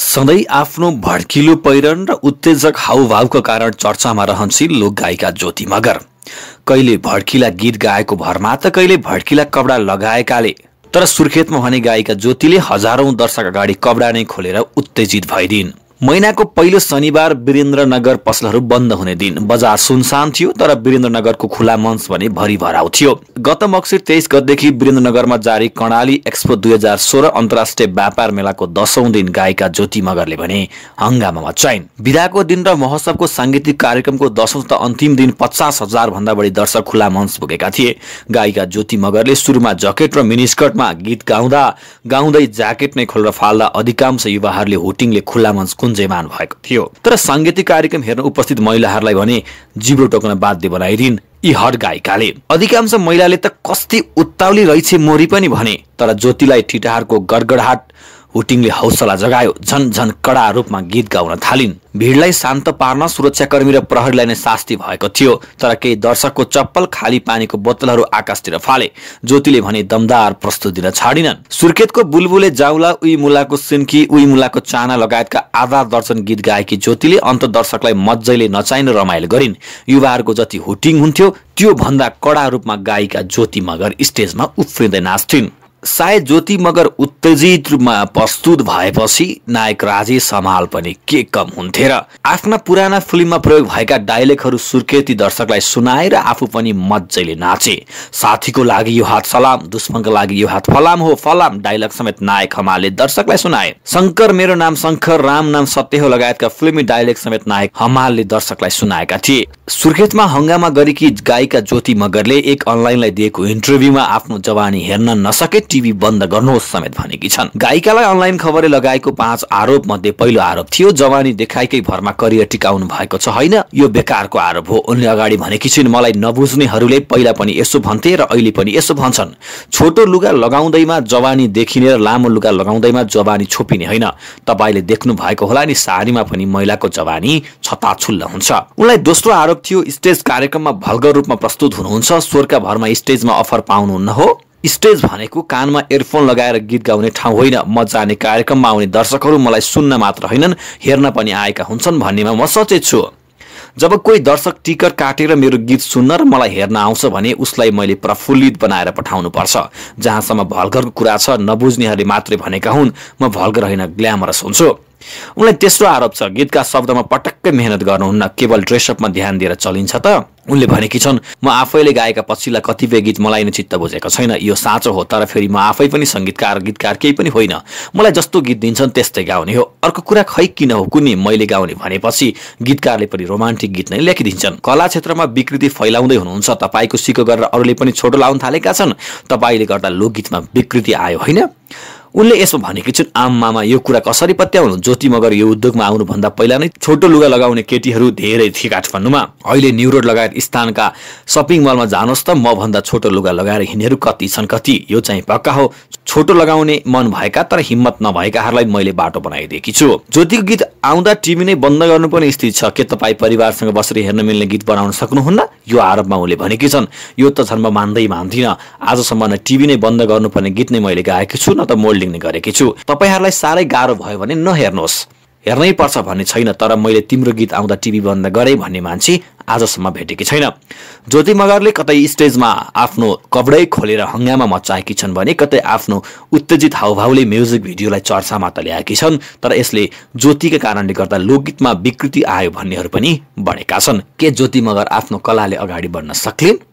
सधैँ आफ्नो भड्किलो पहिरन र उत्तेजक हाउभावको कारण चर्चामा रहन्छन् लोकगायिका ज्योति मगर कहिले भड्किला गीत गाएको भरमा त कहिले भड्किला कपडा लगाएकाले तर सुर्खेतमा हुने गायिका ज्योतिले हजारौं दर्शक अगाडि कपडा नै खोलेर उत्तेजित भइदिन् महिनाको पहिलो शनिबार वीरेन्द्रनगर पसलहरू बन्द हुने दिन बजार सुनसान थियो तर वीरेन्द्रनगरको खुला मञ्च भने भरिभराउ थियो गत मक्सिर तेइस गतदेखि वीरेन्द्रनगरमा जारी कर्णाली एक्सपो दुई हजार सोह्र अन्तर्राष्ट्रिय व्यापार मेलाको दशौं दिन गायिका ज्योति मगरले भने हङ्गामा मचाइन् विधाको दिन र महोत्सवको साङ्गीतिक कार्यक्रमको दशौं त अन्तिम दिन पचास हजार भन्दा बढी दर्शक खुला मञ्च पुगेका थिए गायिका ज्योति मगरले सुरुमा जकेट र मिनिस्कर्टमा गीत गाउँदा गाउँदै ज्याकेट नै खोलेर फाल्दा अधिकांश युवाहरूले होटिङले खुल्ला मञ्च गुन्जयमान भएको थियो तर साङ्गीतिक कार्यक्रम हेर्न उपस्थित महिलाहरूलाई भने जिब्रो टोक्न बाध्य बनाइदिन् यी हट गायिकाले अधिकांश महिलाले त कस्ती उत्ताउली रहेछ मोरी पनि भने तर ज्योतिलाई ठिटाहारको गडगडहाट हुटिङले हौसला जगायो झन झन कडा रूपमा गीत गाउन थालिन् भिडलाई शान्त पार्न सुरक्षाकर्मी र प्रहरीलाई नै शास्ति भएको थियो तर केही दर्शकको चप्पल खाली पानीको बोतलहरू आकाशतिर फाले ज्योतिले भने दमदार प्रस्तुति दिन छाडिनन् सुर्खेतको बुलबुले जाउला उही मुलाको सिन्की उही मुलाको चाना लगायतका आधा दर्शन गीत गाएकी ज्योतिले अन्त दर्शकलाई मजैले नचाइन रमाइलो गरिन् युवाहरूको जति हुटिङ हुन्थ्यो त्यो भन्दा कडा रूपमा गायिका ज्योति मगर स्टेजमा उफ्रिँदै नाच्थिन् सायद ज्योति मगर उत्तेजित रूपमा प्रस्तुत भएपछि नायक राजेश हमाल पनि के कम हुन्थे र आफ्ना पुराना फिल्ममा प्रयोग भएका डायलेक्टहरू सुर्खेती दर्शकलाई सुनाए र आफू पनि मजाले नाचे साथीको लागि यो हात सलाम दुश्मनको लागि यो हात फलाम हो फलाम डायलग समेत नायक हमालले दर्शकलाई सुनाए शङ्कर मेरो नाम शङ्कर राम नाम सत्य हो लगायतका फिल्मी डायलेग समेत नायक हमालले दर्शकलाई सुनाएका थिए सुर्खेतमा हङ्गामा गरेकी गायिका ज्योति मगरले एक अनलाइनलाई दिएको इन्टरभ्यूमा आफ्नो जवानी हेर्न नसके टिभी बन्द गर्नुहोस् समेत भनेकी छन् गायिकालाई अनलाइन खबरले लगाएको पाँच आरोप मध्ये पहिलो आरोप थियो जवानी देखाएकै भरमा करियर टिकाउनु भएको छ होइन यो बेकारको आरोप हो उनले अगाडि भनेकी छिन् मलाई नबुझ्नेहरूले पहिला पनि यसो भन्थे र अहिले पनि यसो भन्छन् छोटो लुगा लगाउँदैमा जवानी देखिने र लामो लुगा लगाउँदैमा जवानी छोपिने होइन तपाईँले देख्नु भएको होला नि सारीमा पनि महिलाको जवानी छताछुल्ल हुन्छ उनलाई दोस्रो आरोप थियो स्टेज कार्यक्रममा भल्गर रूपमा प्रस्तुत हुनुहुन्छ स्वरका भरमा स्टेजमा अफर पाउनुहुन्न हो स्टेज भनेको कानमा एयरफोन लगाएर गीत गाउने ठाउँ होइन म जाने कार्यक्रममा आउने दर्शकहरू मलाई सुन्न मात्र होइनन् हेर्न पनि आएका हुन्छन् भन्नेमा म सचेत छु जब कोही दर्शक टिकट काटेर मेरो गीत सुन्न र मलाई हेर्न आउँछ भने उसलाई मैले प्रफुल्लित बनाएर पठाउनुपर्छ जहाँसम्म भल्गरको कुरा छ नबुझ्नेहरूले मात्रै भनेका हुन् म भल्गर होइन ग्ल्यामरस हुन्छु उनलाई तेस्रो आरोप छ गीतका शब्दमा पटक्कै मेहनत गर्नुहुन्न केवल ड्रेसअपमा ध्यान दिएर चलिन्छ त उनले भनेकी छन् म आफैले गाएका पछिल्ला कतिपय गीत मलाई नै चित्त बुझेको छैन यो साँचो हो तर फेरि म आफै पनि सङ्गीतकार गीतकार केही पनि होइन मलाई जस्तो गीत दिन्छन् त्यस्तै गाउने हो अर्को कुरा खै किन हो कुनै मैले गाउने भनेपछि गीतकारले पनि रोमान्टिक गीत नै लेखिदिन्छन् कला क्षेत्रमा विकृति फैलाउँदै हुनुहुन्छ तपाईँको सिको गरेर अरूले पनि छोटो लाउन थालेका छन् तपाईँले गर्दा लोकगीतमा विकृति आयो होइन उनले यसमा भनेकी छिन् आम्मामा यो कुरा कसरी पत्याउनु ज्योति मगर यो उद्योगमा आउनुभन्दा पहिला नै छोटो लुगा लगाउने केटीहरू धेरै थिए काठमाडौँमा अहिले रोड लगायत स्थानका सपिङ मलमा जानुहोस् त म भन्दा छोटो लुगा लगाएर हिँड्नेहरू कति छन् कति यो चाहिँ पक्का हो छोटो लगाउने मन भएका तर हिम्मत नभएकाहरूलाई मैले बाटो बनाइदिएकी छु ज्योतिको गीत आउँदा टिभी नै बन्द गर्नुपर्ने स्थिति छ के तपाईँ परिवारसँग बसेर हेर्न मिल्ने गीत बनाउन सक्नुहुन्न यो आरोपमा उनले भनेकी छन् यो त झन् म मान्दै मान्दिनँ आजसम्म न टिभी नै बन्द गर्नुपर्ने गीत नै मैले गाएकी छु न त मोल लेख्ने गरेकी छु तपाईँहरूलाई साह्रै गाह्रो भयो भने नहेर्नुहोस् हेर्नै पर्छ भन्ने छैन तर मैले तिम्रो गीत आउँदा टिभी बन्द गरेँ भन्ने मान्छे आजसम्म भेटेकी छैन ज्योति मगरले कतै स्टेजमा आफ्नो कपडै खोलेर हङ्गामा मचाएकी छन् भने कतै आफ्नो उत्तेजित हावभावले म्युजिक भिडियोलाई चर्चामा त ल्याएकी छन् तर यसले ज्योतिका कारणले गर्दा लोकगीतमा विकृति आयो भन्नेहरू पनि बढेका छन् के ज्योति मगर आफ्नो कलाले अगाडि बढ्न सक्लिन्